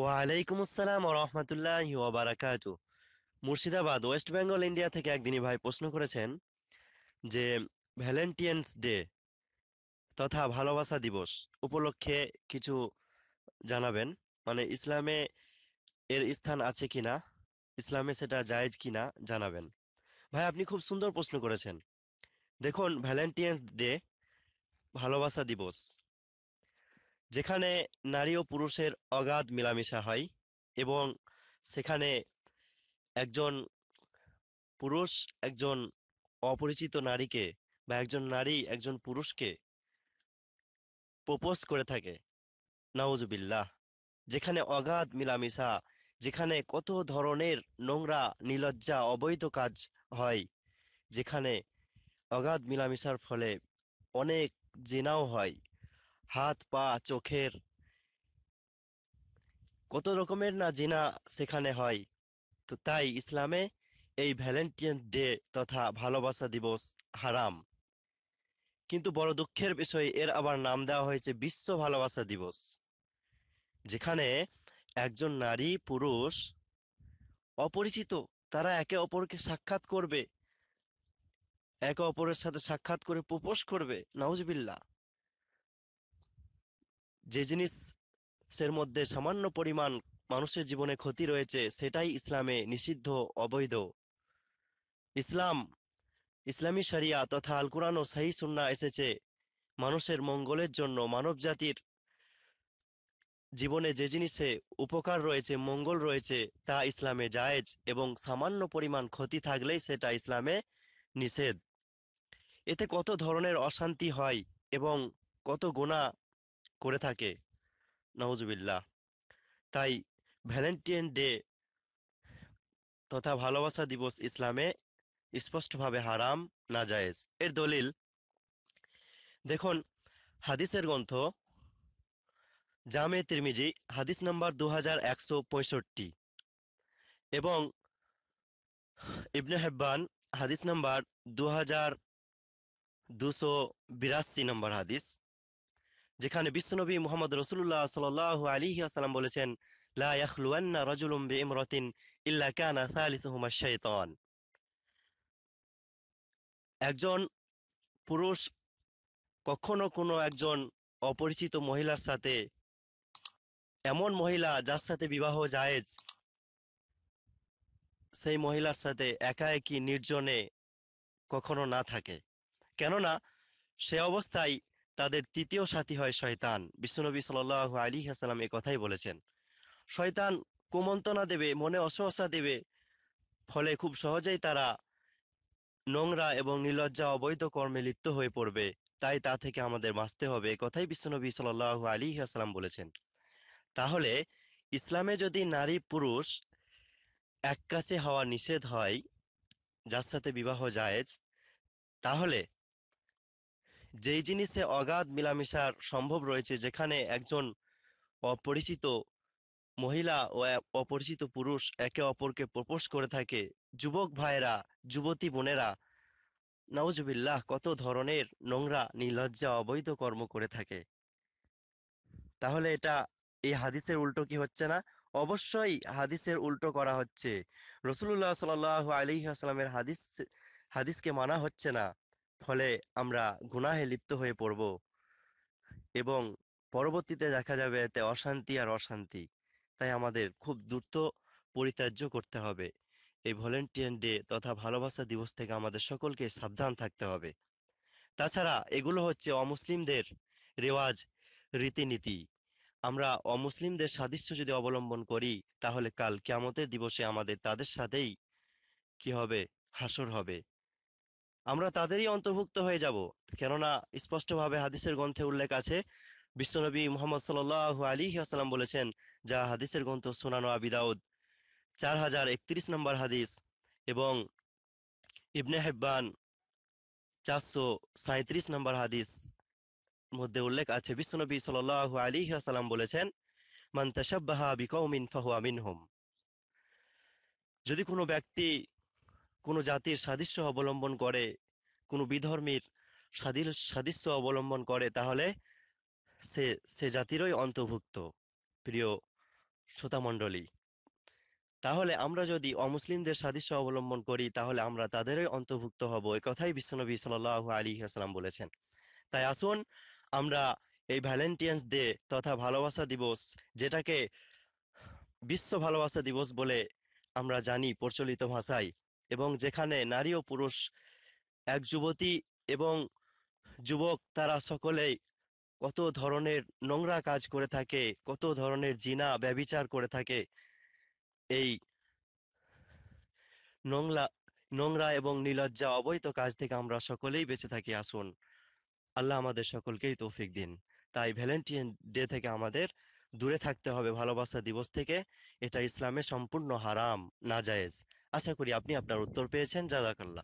ওয়ালাইকুম আসসালাম রহমতুল্লাহ ওবারাকাত মুর্শিদাবাদ ওয়েস্ট বেঙ্গল ইন্ডিয়া থেকে একদিনই ভাই প্রশ্ন করেছেন যে ভ্যালেন্টিয়ান্স ডে তথা ভালোবাসা দিবস উপলক্ষে কিছু জানাবেন মানে ইসলামে এর স্থান আছে কিনা ইসলামে সেটা জায়েজ কিনা জানাবেন ভাই আপনি খুব সুন্দর প্রশ্ন করেছেন দেখুন ভ্যালেন্টিয়ান্স ডে ভালোবাসা দিবস যেখানে নারী ও পুরুষের অগাধ মেলামেশা হয় এবং সেখানে একজন পুরুষ একজন অপরিচিত নারীকে বা একজন নারী একজন পুরুষকে প্রোপোজ করে থাকে নাউজুবিল্লাহ যেখানে অগাধ মিলামিশা যেখানে কত ধরনের নোংরা নিলজ্জা অবৈধ কাজ হয় যেখানে অগাধ মিলামিশার ফলে অনেক জেনাও হয় হাত পা চোখের কত রকমের না জিনা সেখানে হয় তো তাই ইসলামে এই ভ্যালেন্টাইন ডে তথা ভালোবাসা দিবস হারাম কিন্তু বড় দুঃখের বিষয় এর আবার নাম দেওয়া হয়েছে বিশ্ব ভালোবাসা দিবস যেখানে একজন নারী পুরুষ অপরিচিত তারা একে অপরকে সাক্ষাৎ করবে একে অপরের সাথে সাক্ষাৎ করে প্রপোজ করবে নাউজবিল্লা যে জিনিসের মধ্যে সামান্য পরিমাণ মানুষের জীবনে ক্ষতি রয়েছে সেটাই ইসলামে নিষিদ্ধ অবৈধ ইসলাম ইসলামী সারিয়া তথা আল কোরআন ও সাহি সুন্না এসেছে মানুষের মঙ্গলের জন্য মানব জাতির জীবনে যে জিনিসে উপকার রয়েছে মঙ্গল রয়েছে তা ইসলামে জায়েজ এবং সামান্য পরিমাণ ক্ষতি থাকলেই সেটা ইসলামে নিষেধ এতে কত ধরনের অশান্তি হয় এবং কত গোনা করে থাকে নওয়াজবিল্লাহ তাই ভ্যালেন্টাইন ডে তথা ভালোবাসা দিবস ইসলামে স্পষ্টভাবে হারাম না নাজায়েজ এর দলিল দেখুন হাদিসের গ্রন্থ জামে তিরমিজি হাদিস নাম্বার দু এবং ইবনে হেব্বান হাদিস নাম্বার দু হাজার দুশো বিরাশি নম্বর হাদিস যেখানে বিশ্বনবী মোহাম্মদ রসুল্লাহ সাল আলী আসালাম বলেছেন রজুলুম বে ইমরতিন ইল্লা কানা একজন পুরুষ কখনো কোনো একজন অপরিচিত মহিলার সাথে এমন মহিলা যার সাথে বিবাহ জায়েজ সেই মহিলার সাথে একা একই নির্জনে কখনো না থাকে কেননা সে অবস্থায় তাদের তৃতীয় সাথী হয় শয়তান বিশ্বনবী সাল আলী হাসালাম এ কথাই বলেছেন শয়তান কুমন্তনা দেবে মনে অসহসা দেবে ফলে খুব সহজেই তারা নোংরা এবং নির্লজ্জা অবৈধ কর্মে লিপ্ত হয়ে পড়বে তাই তা থেকে আমাদের বাঁচতে হবে কথাই বিশ্বনবী সাল আলী হাসালাম বলেছেন তাহলে ইসলামে যদি নারী পুরুষ এক কাছে হওয়া নিষেধ হয় যার সাথে বিবাহ জায়েজ তাহলে যেই জিনিসে অগাধ মিলামেশার সম্ভব রয়েছে যেখানে একজন অপরিচিত মহিলা ও অপরিচিত পুরুষ একে অপরকে প্রপোজ করে থাকে যুবক ভাইরা যুবতী বোনেরা নওজবিল্লাহ কত ধরনের নোংরা নির্লজ্জা অবৈধ কর্ম করে থাকে তাহলে এটা এই হাদিসের উল্টো কি হচ্ছে না অবশ্যই হাদিসের উল্টো করা হচ্ছে রসুল্লাহ সাল আলী আসসালামের হাদিস হাদিসকে মানা হচ্ছে না ফলে আমরা গুনাহে লিপ্ত হয়ে পড়ব এবং পরবর্তীতে দেখা যাবে এতে অশান্তি আর অশান্তি তাই আমাদের খুব দ্রুত পরিত্যাজ্য করতে হবে এই ভলেন্টিয়ার ডে তথা ভালোবাসা দিবস থেকে আমাদের সকলকে সাবধান থাকতে হবে তাছাড়া এগুলো হচ্ছে অমুসলিমদের রেওয়াজ রীতিনীতি আমরা অমুসলিমদের সাদৃশ্য যদি অবলম্বন করি তাহলে কাল কেয়ামতের দিবসে আমাদের তাদের সাথেই কি হবে হাসর হবে আমরা তাদেরই অন্তর্ভুক্ত হয়ে যাব কেননা স্পষ্টভাবে হাদিসের গ্রন্থে উল্লেখ আছে বিশ্বনবী মোহাম্মদ সাল আলী আসালাম বলেছেন যা হাদিসের গ্রন্থ সোনানো আবিদাউদ চার হাজার একত্রিশ নম্বর হাদিস এবং ইবনে হেব্বান চারশো সাঁত্রিশ নম্বর হাদিস মধ্যে উল্লেখ আছে বিশ্বনবী সাল আলী আসালাম বলেছেন মান্তাসাবাহা ফাহু আমিন হোম যদি কোনো ব্যক্তি কোনো জাতির সাদৃশ্য অবলম্বন করে কোনো বিধর্মীর সাদৃশ্য অবলম্বন করে তাহলে সে সে জাতিরই অন্তর্ভুক্ত প্রিয় শ্রোতামণ্ডলী তাহলে আমরা যদি অমুসলিমদের সাদৃশ্য অবলম্বন করি তাহলে আমরা তাদেরই অন্তর্ভুক্ত হব এ কথাই বিশ্বনবী সাল আলী আসসালাম বলেছেন তাই আসুন আমরা এই ভ্যালেন্টিয়ান্স ডে তথা ভালোবাসা দিবস যেটাকে বিশ্ব ভালোবাসা দিবস বলে আমরা জানি প্রচলিত ভাষায় এবং যেখানে নারী ও পুরুষ এক যুবতী এবং যুবক তারা সকলেই কত ধরনের নোংরা কাজ করে থাকে কত ধরনের জিনা ব্যবিচার করে থাকে এই নোংলা নোংরা এবং নীলজ্জা অবৈধ কাজ থেকে আমরা সকলেই বেঁচে থাকি আসুন আল্লাহ আমাদের সকলকেই তৌফিক দিন তাই ভ্যালেন্টাইন ডে থেকে আমাদের দূরে থাকতে হবে ভালোবাসা দিবস থেকে এটা ইসলামে সম্পূর্ণ হারাম নাজায়েজ আশা করি আপনি আপনার উত্তর পেয়েছেন জাদাকাল্লা